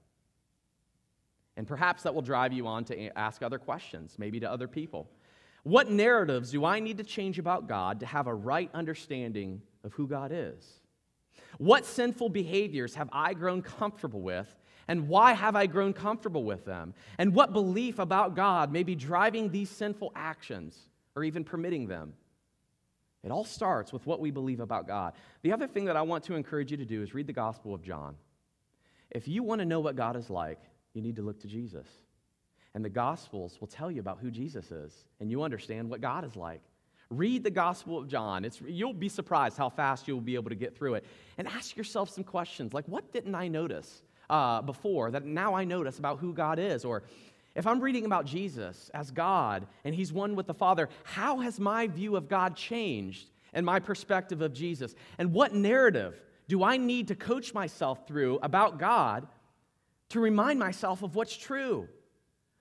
And perhaps that will drive you on to ask other questions, maybe to other people. What narratives do I need to change about God to have a right understanding of who God is? What sinful behaviors have I grown comfortable with, and why have I grown comfortable with them? And what belief about God may be driving these sinful actions or even permitting them? It all starts with what we believe about God. The other thing that I want to encourage you to do is read the Gospel of John. If you want to know what God is like, you need to look to Jesus. And the Gospels will tell you about who Jesus is, and you understand what God is like. Read the Gospel of John. It's, you'll be surprised how fast you'll be able to get through it. And ask yourself some questions like, what didn't I notice uh, before that now I notice about who God is? Or if I'm reading about Jesus as God and he's one with the Father, how has my view of God changed and my perspective of Jesus? And what narrative do I need to coach myself through about God to remind myself of what's true?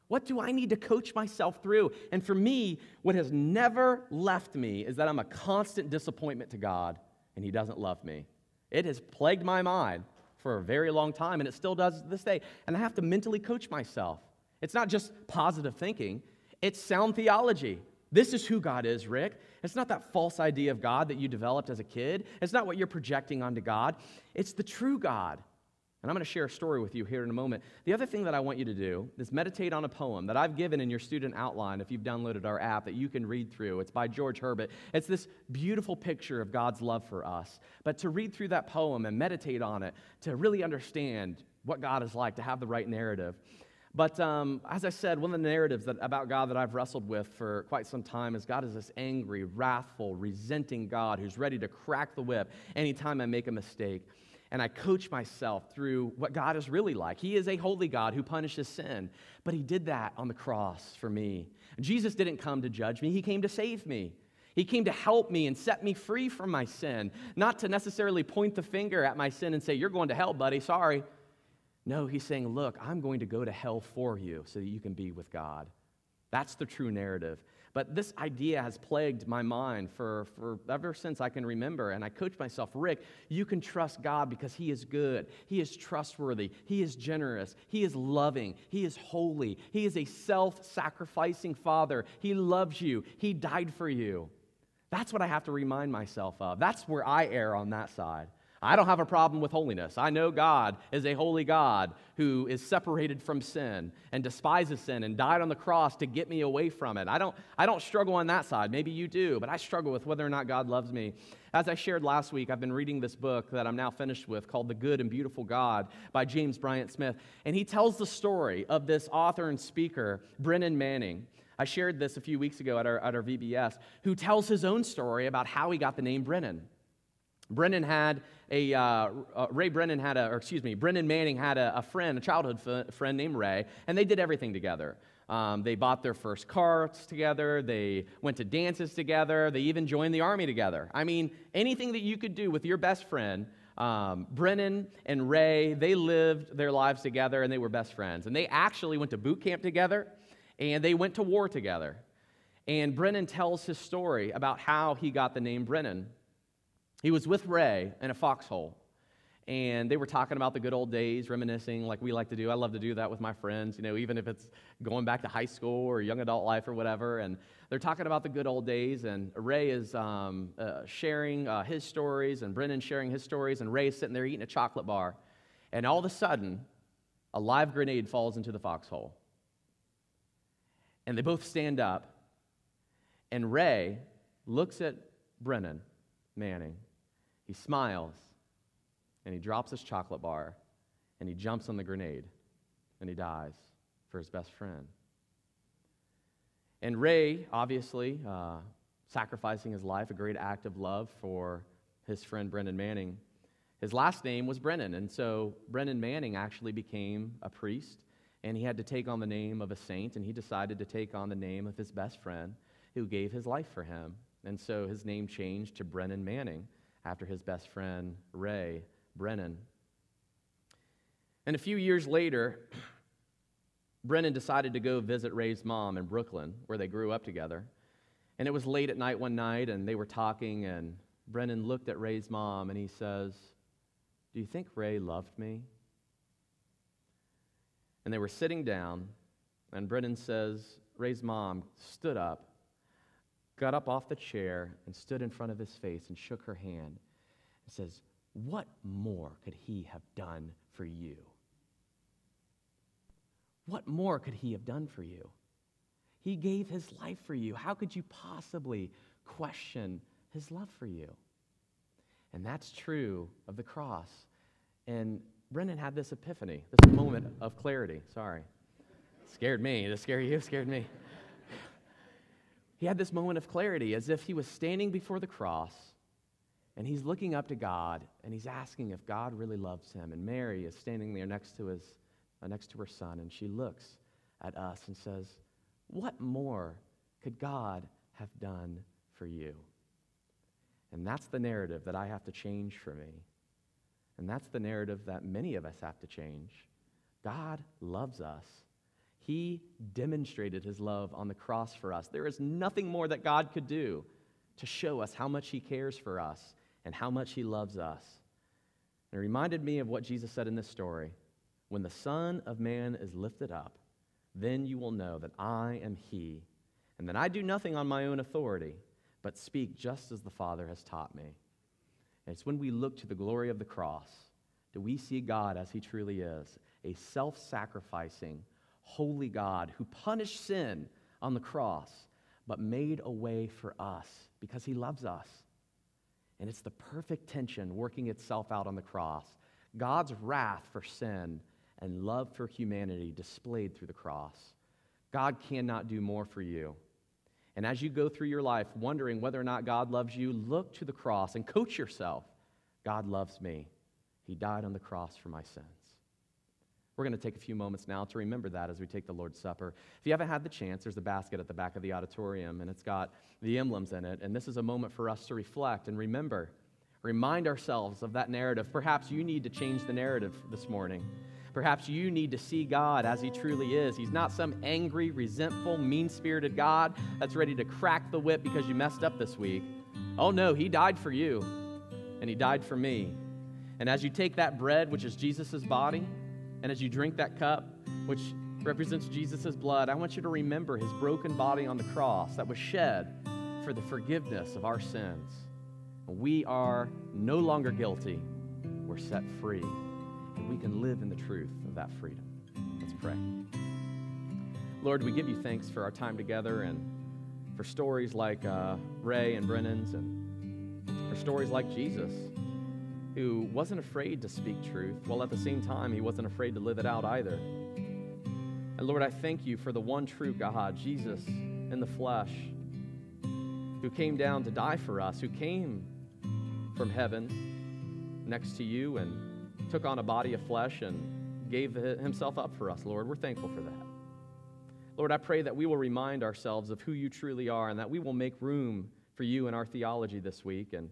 What do I need to coach myself through? And for me, what has never left me is that I'm a constant disappointment to God and He doesn't love me. It has plagued my mind for a very long time and it still does to this day. And I have to mentally coach myself. It's not just positive thinking, it's sound theology. This is who God is, Rick. It's not that false idea of God that you developed as a kid. It's not what you're projecting onto God. It's the true God. And I'm going to share a story with you here in a moment. The other thing that I want you to do is meditate on a poem that I've given in your student outline if you've downloaded our app that you can read through. It's by George Herbert. It's this beautiful picture of God's love for us. But to read through that poem and meditate on it, to really understand what God is like, to have the right narrative. But um, as I said, one of the narratives that, about God that I've wrestled with for quite some time is God is this angry, wrathful, resenting God who's ready to crack the whip anytime I make a mistake and I coach myself through what God is really like. He is a holy God who punishes sin, but He did that on the cross for me. Jesus didn't come to judge me, He came to save me. He came to help me and set me free from my sin, not to necessarily point the finger at my sin and say, You're going to hell, buddy, sorry. No, He's saying, Look, I'm going to go to hell for you so that you can be with God. That's the true narrative. But this idea has plagued my mind for, for ever since I can remember. And I coach myself, Rick, you can trust God because He is good. He is trustworthy. He is generous. He is loving. He is holy. He is a self sacrificing Father. He loves you. He died for you. That's what I have to remind myself of. That's where I err on that side. I don't have a problem with holiness. I know God is a holy God who is separated from sin and despises sin and died on the cross to get me away from it. I don't, I don't struggle on that side. Maybe you do, but I struggle with whether or not God loves me. As I shared last week, I've been reading this book that I'm now finished with called The Good and Beautiful God by James Bryant Smith. And he tells the story of this author and speaker, Brennan Manning. I shared this a few weeks ago at our, at our VBS, who tells his own story about how he got the name Brennan. Brennan had a, uh, uh, Ray Brennan had a, or excuse me, Brennan Manning had a, a friend, a childhood f- friend named Ray, and they did everything together. Um, they bought their first carts together. They went to dances together. They even joined the army together. I mean, anything that you could do with your best friend, um, Brennan and Ray, they lived their lives together and they were best friends. And they actually went to boot camp together and they went to war together. And Brennan tells his story about how he got the name Brennan. He was with Ray in a foxhole, and they were talking about the good old days, reminiscing like we like to do. I love to do that with my friends, you know, even if it's going back to high school or young adult life or whatever. And they're talking about the good old days, and Ray is um, uh, sharing uh, his stories, and Brennan sharing his stories, and is sitting there eating a chocolate bar. And all of a sudden, a live grenade falls into the foxhole. And they both stand up, and Ray looks at Brennan Manning he smiles and he drops his chocolate bar and he jumps on the grenade and he dies for his best friend. And Ray, obviously, uh, sacrificing his life, a great act of love for his friend Brendan Manning. His last name was Brennan, and so Brennan Manning actually became a priest, and he had to take on the name of a saint, and he decided to take on the name of his best friend who gave his life for him. And so his name changed to Brennan Manning after his best friend, Ray Brennan. And a few years later, Brennan decided to go visit Ray's mom in Brooklyn, where they grew up together. And it was late at night one night, and they were talking, and Brennan looked at Ray's mom and he says, Do you think Ray loved me? And they were sitting down, and Brennan says, Ray's mom stood up got up off the chair and stood in front of his face and shook her hand and says, What more could he have done for you? What more could he have done for you? He gave his life for you. How could you possibly question his love for you? And that's true of the cross. And Brendan had this epiphany, this moment of clarity. Sorry. Scared me. Did it scare you? Scared me he had this moment of clarity as if he was standing before the cross and he's looking up to God and he's asking if God really loves him. And Mary is standing there next to, his, uh, next to her son and she looks at us and says, What more could God have done for you? And that's the narrative that I have to change for me. And that's the narrative that many of us have to change. God loves us he demonstrated his love on the cross for us. There is nothing more that God could do to show us how much he cares for us and how much he loves us. And it reminded me of what Jesus said in this story When the Son of Man is lifted up, then you will know that I am he, and that I do nothing on my own authority, but speak just as the Father has taught me. And it's when we look to the glory of the cross that we see God as he truly is a self sacrificing, holy God who punished sin on the cross, but made a way for us because he loves us. And it's the perfect tension working itself out on the cross God's wrath for sin and love for humanity displayed through the cross. God cannot do more for you. And as you go through your life wondering whether or not God loves you, look to the cross and coach yourself. God loves me. He died on the cross for my sin. We're going to take a few moments now to remember that as we take the Lord's Supper. If you haven't had the chance, there's a basket at the back of the auditorium, and it's got the emblems in it. And this is a moment for us to reflect and remember, remind ourselves of that narrative. Perhaps you need to change the narrative this morning. Perhaps you need to see God as He truly is. He's not some angry, resentful, mean spirited God that's ready to crack the whip because you messed up this week. Oh no, He died for you, and He died for me. And as you take that bread, which is Jesus' body, and as you drink that cup, which represents Jesus' blood, I want you to remember his broken body on the cross that was shed for the forgiveness of our sins. We are no longer guilty. We're set free. And we can live in the truth of that freedom. Let's pray. Lord, we give you thanks for our time together and for stories like uh, Ray and Brennan's and for stories like Jesus who wasn't afraid to speak truth, while at the same time, he wasn't afraid to live it out either. And Lord, I thank you for the one true God, Jesus in the flesh, who came down to die for us, who came from heaven next to you and took on a body of flesh and gave himself up for us, Lord. We're thankful for that. Lord, I pray that we will remind ourselves of who you truly are and that we will make room for you in our theology this week and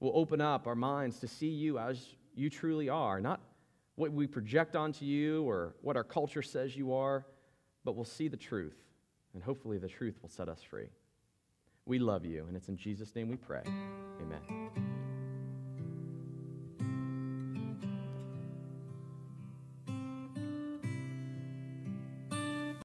will open up our minds to see you as you truly are, not what we project onto you or what our culture says you are, but we'll see the truth, and hopefully the truth will set us free. We love you, and it's in Jesus' name we pray. Amen.